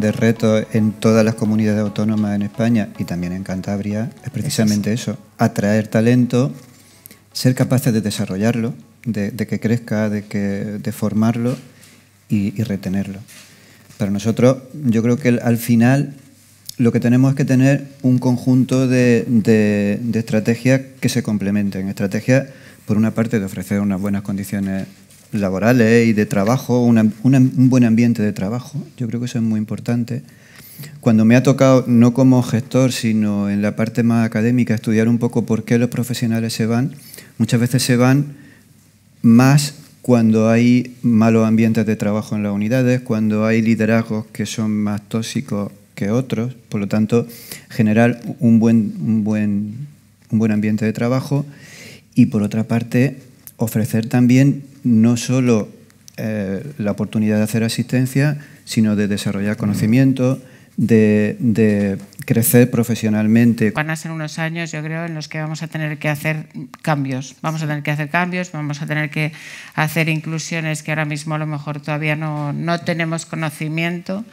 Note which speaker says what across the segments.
Speaker 1: de retos en todas las comunidades autónomas en España y también en Cantabria es precisamente eso, atraer talento, ser capaces de desarrollarlo, de, que crezca, de, que, de formarlo y, retenerlo. Para nosotros yo creo que al final lo que tenemos es que tener un conjunto de, de estrategias que se complementen, estrategias por una parte de ofrecer unas buenas condiciones laborales y de trabajo, un buen ambiente de trabajo. Yo creo que eso es muy importante. Cuando me ha tocado, no como gestor, sino en la parte más académica, estudiar un poco por qué los profesionales se van, muchas veces se van más cuando hay malos ambientes de trabajo en las unidades, cuando hay liderazgos que son más tóxicos que otros, por lo tanto, generar un buen, un buen ambiente de trabajo y por otra parte, ofrecer también no solo eh, la oportunidad de hacer asistencia, sino de desarrollar conocimiento, de, crecer profesionalmente.
Speaker 2: Van a ser unos años, yo creo, en los que vamos a tener que hacer cambios. Vamos a tener que hacer cambios, vamos a tener que hacer inclusiones que ahora mismo a lo mejor todavía no, no tenemos conocimiento.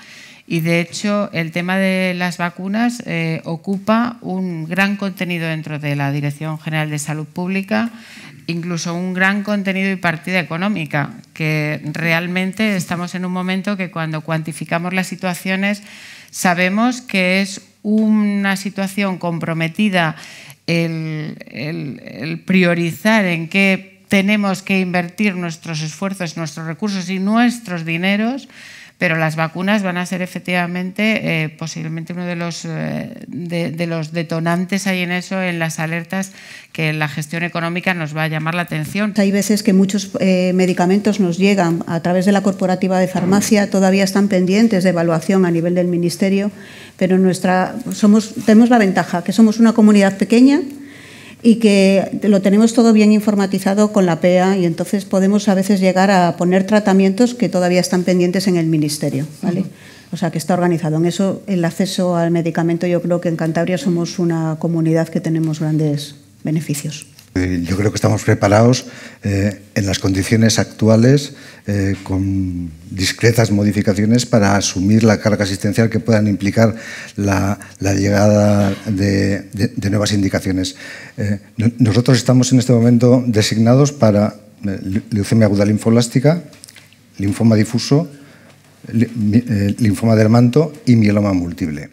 Speaker 2: Y de hecho, el tema de las vacunas eh, ocupa un gran contenido dentro de la Dirección General de Salud Pública, incluso un gran contenido y partida económica, que realmente estamos en un momento que cuando cuantificamos las situaciones sabemos que es una situación comprometida el priorizar en qué tenemos que invertir nuestros esfuerzos, nuestros recursos y nuestros dineros pero las vacunas van a ser efectivamente eh, posiblemente uno de los, eh, de, los detonantes ahí en eso, en las alertas que la gestión económica nos va a llamar la atención.
Speaker 3: Hay veces que muchos eh, medicamentos nos llegan a través de la corporativa de farmacia, todavía están pendientes de evaluación a nivel del ministerio, pero nuestra, somos, tenemos la ventaja que somos una comunidad pequeña y que lo tenemos todo bien informatizado con la PEA y entonces podemos a veces llegar a poner tratamientos que todavía están pendientes en el Ministerio. ¿vale? O sea, que está organizado. En eso, el acceso al medicamento, yo creo que en Cantabria somos una comunidad que tenemos grandes beneficios.
Speaker 4: Eh, yo creo que estamos preparados eh, en las condiciones actuales eh, con discretas modificaciones para asumir la carga asistencial que puedan implicar la, llegada de, nuevas indicaciones. nosotros estamos en este momento designados para leucemia aguda linfolástica,
Speaker 3: linfoma difuso, linfoma del manto y mieloma múltiple.